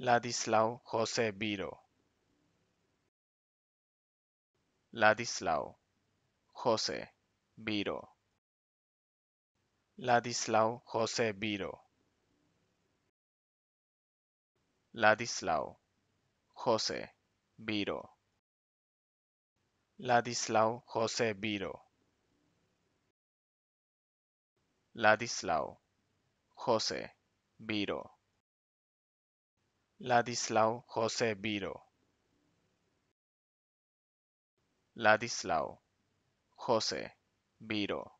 Ladislao José Viro. Ladislao José Viro. Ladislao José Viro. Ladislao José Viro. Ladislao José Viro. Ladislao José Viro. Ladislao José Viro Ladislao José Viro